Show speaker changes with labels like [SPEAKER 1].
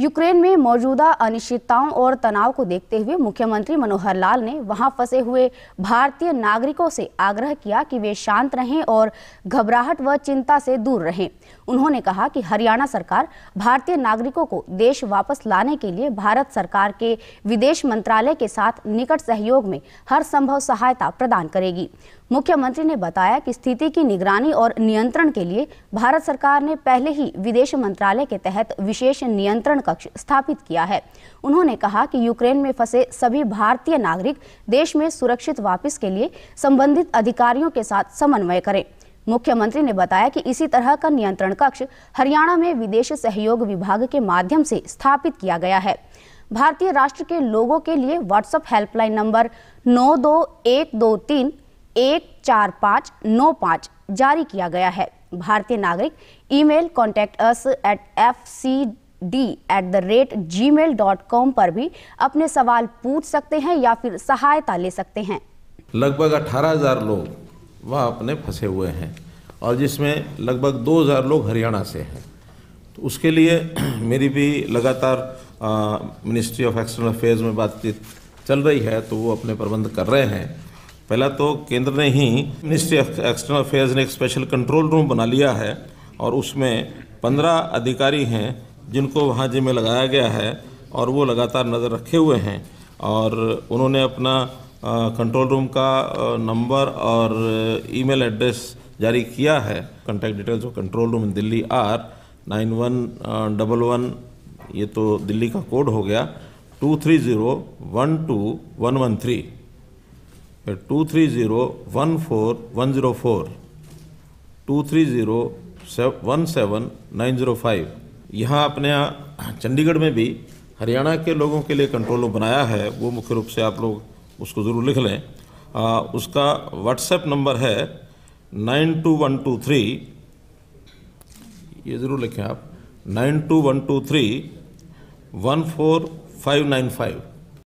[SPEAKER 1] Ukraine में मौजूदा अनिश्चितताओं और तनाव को देखते हुए मुख्यमंत्री मनोहर लाल ने वहां फंसे हुए भारतीय नागरिकों से आग्रह किया कि वे शांत रहें और घबराहट व चिंता से दूर रहें उन्होंने कहा कि हरियाणा सरकार भारतीय नागरिकों को देश वापस लाने के लिए भारत सरकार के विदेश मंत्रालय के साथ निकट सहयोग में हर संभव सहायता प्रदान करेगी मुख्यमंत्री ने बताया कि स्थिति की निगरानी और नियंत्रण के लिए भारत सरकार ने पहले ही विदेश मंत्रालय के तहत विशेष नियंत्रण कक्ष स्थापित किया है उन्होंने कहा कि यूक्रेन में फंसे सभी भारतीय नागरिक देश में सुरक्षित वापस के लिए संबंधित अधिकारियों के साथ समन्वय करें मुख्यमंत्री ने बताया कि इसी तरह का नियंत्रण कक्ष हरियाणा में विदेश सहयोग विभाग के माध्यम से स्थापित किया गया है भारतीय राष्ट्र के लोगों के लिए व्हाट्सएप हेल्पलाइन नंबर नौ दो एक दो तीन एक चार पाँच नौ पाँच जारी किया गया है भारतीय नागरिक email contact us at F C D at the rate Gmail dot com पर भी अपने सवाल पूछ सकते हैं या फिर सहायता ले सकते हैं
[SPEAKER 2] लगभग अठारह हजार लोग वह अपने फंसे हुए हैं और जिसमें लगभग दो हजार लोग हरियाणा से हैं तो उसके लिए मेरी भी लगातार मिनिस्ट्री ऑफ एक्सटर्नल अफेयर्स में बातचीत चल रही है तो वो अपने प्रबंध कर रहे हैं पहला तो केंद्र ने ही मिनिस्ट्री ऑफ एक्सटर्नल अफेयर्स ने एक स्पेशल कंट्रोल रूम बना लिया है और उसमें पंद्रह अधिकारी हैं जिनको वहाँ जिम्मे लगाया गया है और वो लगातार नज़र रखे हुए हैं और उन्होंने अपना कंट्रोल रूम का नंबर और ईमेल एड्रेस जारी किया है contact details of control room in Delhi are nine one double one ये तो दिल्ली का कोड हो गया two three zero one two one one three two three zero one four one zero four two three zero one seven nine zero five यहाँ अपने चंडीगढ़ में भी हरियाणा के लोगों के लिए कंट्रोल रूम बनाया है वो मुख्य रूप से आप लोग उसको ज़रूर लिख लें आ, उसका व्हाट्सएप नंबर है nine two one two three ये ज़रूर लिखें आप nine two one two three one four five nine five